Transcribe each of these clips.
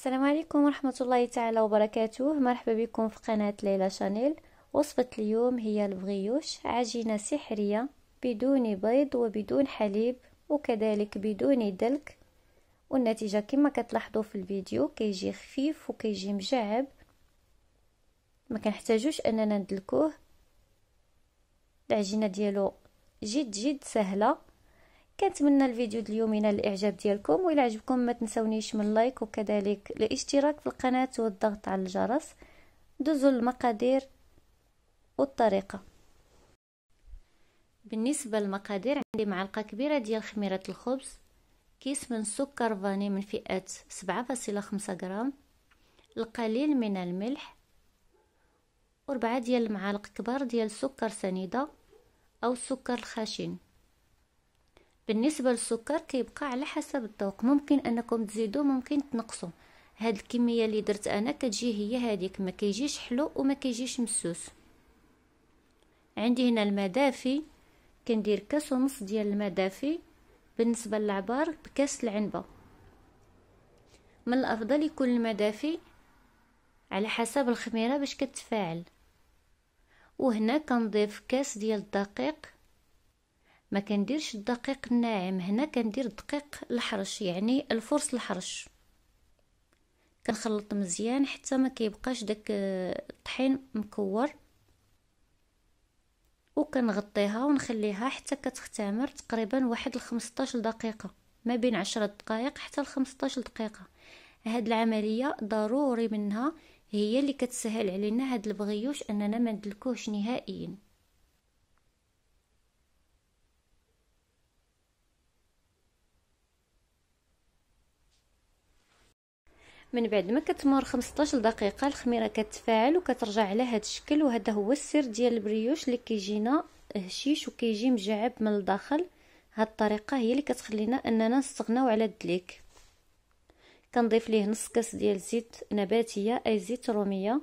السلام عليكم ورحمة الله تعالى وبركاته مرحبا بكم في قناة ليلى شانيل وصفة اليوم هي البغيوش عجينة سحرية بدون بيض وبدون حليب وكذلك بدون دلك والنتيجة كما كتلاحظوا في الفيديو كيجي خفيف وكيجي مجعب ما كنحتاجوش اننا ندلكوه العجينة ديالو جد جد سهلة كنتمنى الفيديو ديال ينال الاعجاب ديالكم وإلا عجبكم ما تنسونيش من لايك وكذلك الاشتراك في القناه والضغط على الجرس دوزوا المقادير والطريقه بالنسبه للمقادير عندي معلقه كبيره ديال خميره الخبز كيس من سكر فاني من فئه 7.5 غرام القليل من الملح وربعة ديال المعالق كبار ديال سكر سنيده او السكر الخشن بالنسبه للسكر كيبقى على حسب الذوق ممكن انكم تزيدوا ممكن تنقصوا هاد الكميه اللي درت انا كتجي هي هاديك ما كيجيش حلو وما كيجيش مسوس عندي هنا المدافي دافي كندير كاس ونص ديال المدافي دافي بالنسبه للعبار بكاس العنبه من الافضل يكون المدافي دافي على حسب الخميره باش كتفاعل وهنا كنضيف كاس ديال الدقيق ما كنديرش الدقيق الناعم هنا كندير الدقيق الحرش يعني الفرص الحرش كنخلط مزيان حتى ما كيبقاش داك آه، الطحين مكور وكنغطيها ونخليها حتى كتختمر تقريبا واحد لخمسطاش دقيقه ما بين عشرة دقائق حتى لخمسطاش دقيقه هاد العمليه ضروري منها هي اللي كتسهل علينا هاد البغيوش اننا ما ندلكوهش نهائيا من بعد ما كتمر 15 دقيقه الخميره كتفاعل وكترجع على هذا الشكل وهذا هو السر ديال البريوش اللي كيجينا هشيش وكيجي مجعب من الداخل هاد الطريقه هي اللي كتخلينا اننا نستغناو على الدليك كنضيف ليه نص كاس ديال زيت نباتيه اي زيت روميه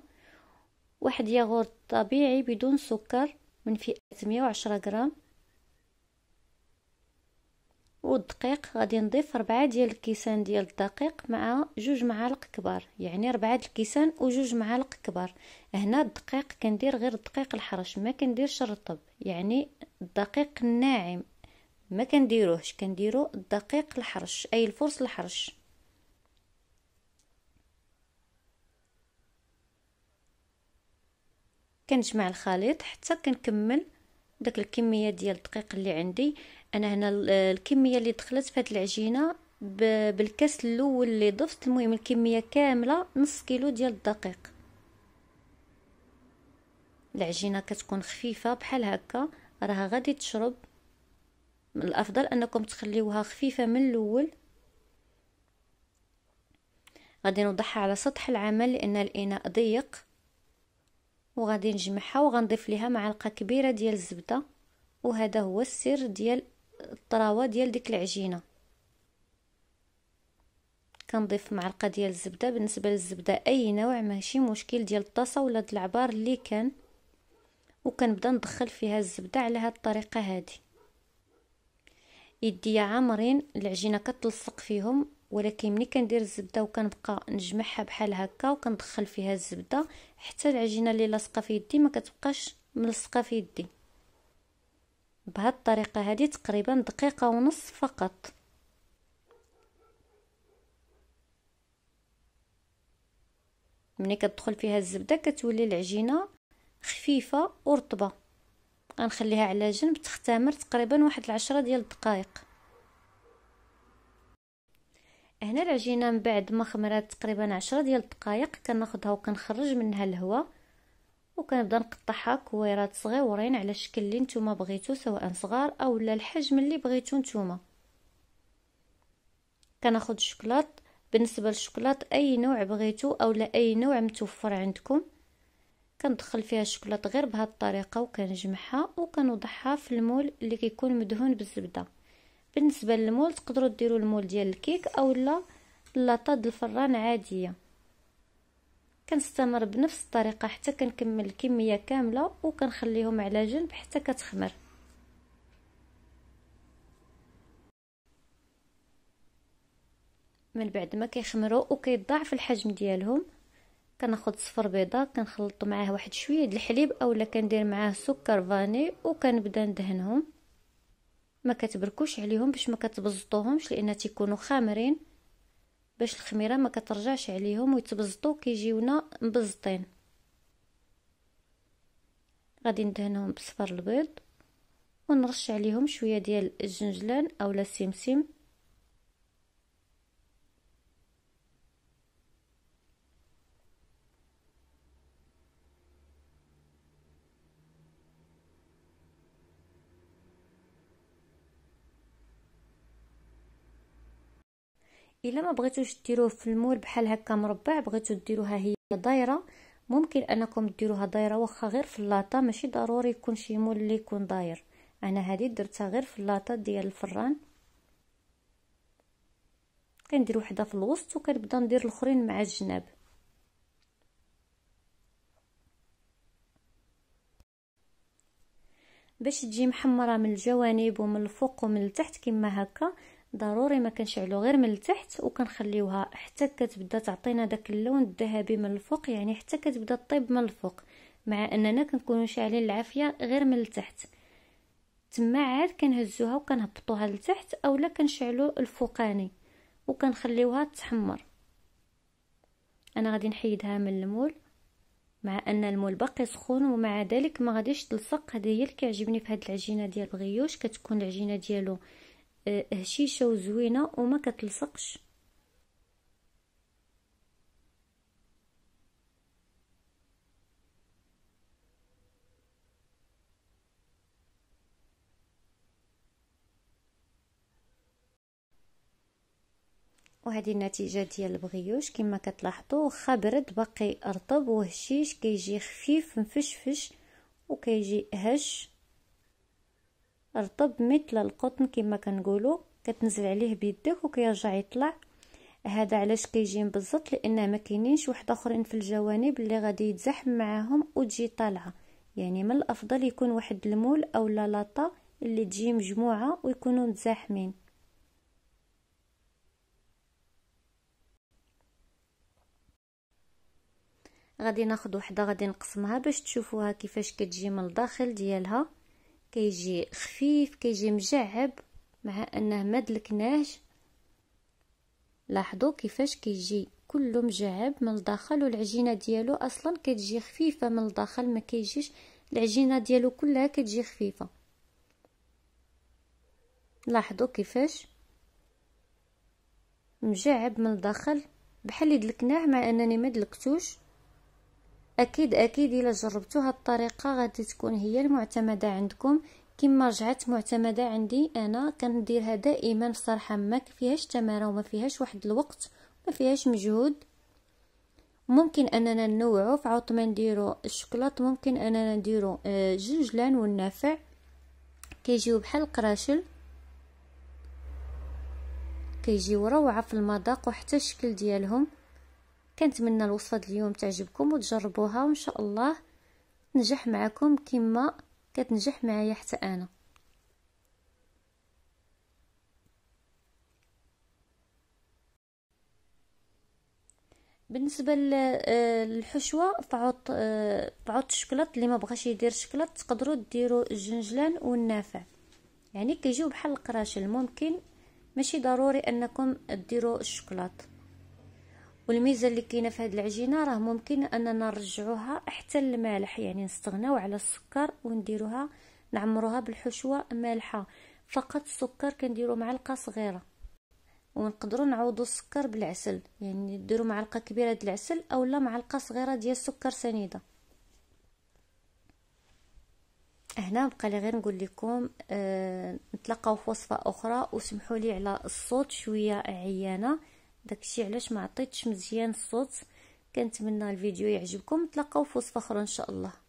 واحد ياغورت طبيعي بدون سكر من فئه 110 غرام والدقيق غادي نضيف ربعة ديال الكيسان ديال الدقيق مع جوج معالق كبار يعني ربعة الكيسان وجوج معالق كبار هنا الدقيق كندير غير الدقيق الحرش ما كنديرش الرطب يعني الدقيق الناعم ما كنديروهش كنديرو الدقيق الحرش اي الفرص الحرش كنجمع الخليط حتى كنكمل داك الكميه ديال الدقيق اللي عندي انا هنا الكميه اللي دخلت في هذه العجينه بالكاس الاول اللي ضفت المهم الكميه كامله نص كيلو ديال الدقيق العجينه كتكون خفيفه بحال هكا راها غادي تشرب من الافضل انكم تخليوها خفيفه من الاول غادي نوضعها على سطح العمل لان الاناء ضيق وغادي نجمعها وغنضيف ليها معلقه كبيره ديال الزبده وهذا هو السر ديال الطراوه ديال ديك العجينه كنضيف معلقه ديال الزبده بالنسبه للزبده اي نوع ماشي مشكل ديال الطاسه ولا ديال العبار اللي كان وكنبدا ندخل فيها الزبده على هاد الطريقه هادي يديا عامرين العجينه كتلصق فيهم ولكن ملي كندير الزبده وكنبقى نجمعها بحال هكا وكندخل فيها الزبده حتى العجينه اللي لاصقه في يدي ما كتبقاش ملصقه في يدي بهاد الطريقه هذه تقريبا دقيقه ونص فقط ملي كتدخل فيها الزبده كتولي العجينه خفيفه ورطبه غنخليها على جنب تختمر تقريبا واحد العشرة ديال الدقائق هنا العجينه من بعد ما خمرات تقريبا عشرة ديال الدقائق كناخدها وكنخرج منها الهواء وكنبدا نقطعها كويرات صغيورين على الشكل اللي نتوما بغيتو سواء صغار او لا الحجم اللي بغيتو نتوما كناخذ الشوكولات بالنسبه للشوكولات اي نوع بغيتو او لا اي نوع متوفر عندكم كندخل فيها الشوكولات غير بهاد الطريقه وكنجمعها وكنوضعها في المول اللي كيكون مدهون بالزبده بالنسبه للمول تقدروا ديروا المول ديال الكيك او لا لاطه الفران عاديه كنستمر بنفس الطريقه حتى كنكمل الكميه كامله وكنخليهم على جنب حتى كتخمر من بعد ما كيخمروا وكيضاعف الحجم ديالهم كناخذ صفر بيضه كنخلط معاه واحد شويه د الحليب اولا كندير معاه سكر فاني وكنبدا ندهنهم ما كتبركوش عليهم باش ما كتبزطوهمش لان تيكونوا خامرين باش الخميره ما كترجعش عليهم ويتبزطوا كيجيونا مبزطين غادي ندهنهم بصفر البيض ونرش عليهم شويه ديال الجنجلان اولا السمسم الا ما بغيتوش ديروه في المول بحال هكا مربع بغيتو ديروها هي دايره ممكن انكم ديروها دايره واخا غير في اللاطه ماشي ضروري يكون شي مول اللي يكون داير انا هذه درتها غير في اللاطه ديال الفران كندير وحده في الوسط وكنبدا ندير الاخرين مع الجناب باش تجي محمره من الجوانب ومن الفوق ومن التحت كما هكا ضروري ما كنشعلو غير من التحت وكنخليوها حتى كتبدا تعطينا داك اللون الذهبي من الفوق يعني حتى كتبدا طيب من الفوق مع اننا كنكونوا شاعلين العافيه غير من التحت تما عاد كنهزوها وكنهبطوها لتحت اولا كنشعلو الفوقاني وكنخليوها تحمر انا غادي نحيدها من المول مع ان المول باقي سخون ومع ذلك ما غاديش تلصق هذه هي اللي كيعجبني في هذه العجينه ديال بغيوش كتكون العجينه ديالو هشيشه وزوينه وما كتلصقش وهذه النتيجه ديال البغيوش كما كتلاحظوا واخا برد باقي رطب وهشيش كيجي خفيف مفشفش وكيجي هش رطب مثل القطن كما كنقولوا كتنزل عليه بيدك وكيرجع يطلع هذا علاش كيجين بالضبط لان ما كاينينش واحد اخرين في الجوانب اللي غادي يتزحم معاهم وتجي طالعه يعني من الافضل يكون واحد المول او لاطه اللي تجي مجموعه ويكونوا متزاحمين غادي ناخذ وحده غادي نقسمها باش تشوفوها كيفاش كتجي من الداخل ديالها كيجي خفيف كيجي مجعب مع انه ما دلكناهش لاحظوا كيفاش كيجي كله مجعب من الداخل والعجينه ديالو اصلا كتجي خفيفه من الداخل ما كيجيش العجينه ديالو كلها كتجي خفيفه لاحظوا كيفاش مجعب من الداخل بحال اللي دلكناه مع انني ما دلكتوش اكيد اكيد الا جربتوا هاد الطريقه غادي تكون هي المعتمده عندكم كما رجعت معتمده عندي انا كنديرها دائما بصراحه ما فيهاش تماره وما فيهاش واحد الوقت ما فيهاش مجهود ممكن اننا نوعو فعوض ما نديرو الشوكولات ممكن اننا نديرو آه، جوج والنافع كيجيو بحال القراشل كيجيو روعه في المذاق وحتى الشكل ديالهم كنتمنى الوصفه اليوم تعجبكم وتجربوها وان شاء الله تنجح معكم كما كتنجح معايا حتى انا بالنسبه آه، للحشوه فعوط آه، فعوط الشكلاط اللي ما بغاش يدير الشكلاط تقدروا ديروا الجنجلان والنافع يعني كيجيو بحال القراشل ممكن ماشي ضروري انكم ديروا الشكلاط والميزه اللي كاينه في هذه العجينه راه ممكن اننا نرجعوها حتى للمالح يعني نستغناو على السكر ونديروها نعمروها بالحشوه مالحه فقط السكر كنديرو معلقه صغيره ونقدروا نعوضوا السكر بالعسل يعني ديروا معلقه كبيره ديال العسل اولا معلقه صغيره ديال السكر سنيده هنا بقى لي غير نقول لكم آه نتلاقاو في وصفه اخرى وسمحوا لي على الصوت شويه عيانه داكشي علاش ما عطيتش مزيان الصوت كنتمنى الفيديو يعجبكم تلقاو في وصفه اخرى ان شاء الله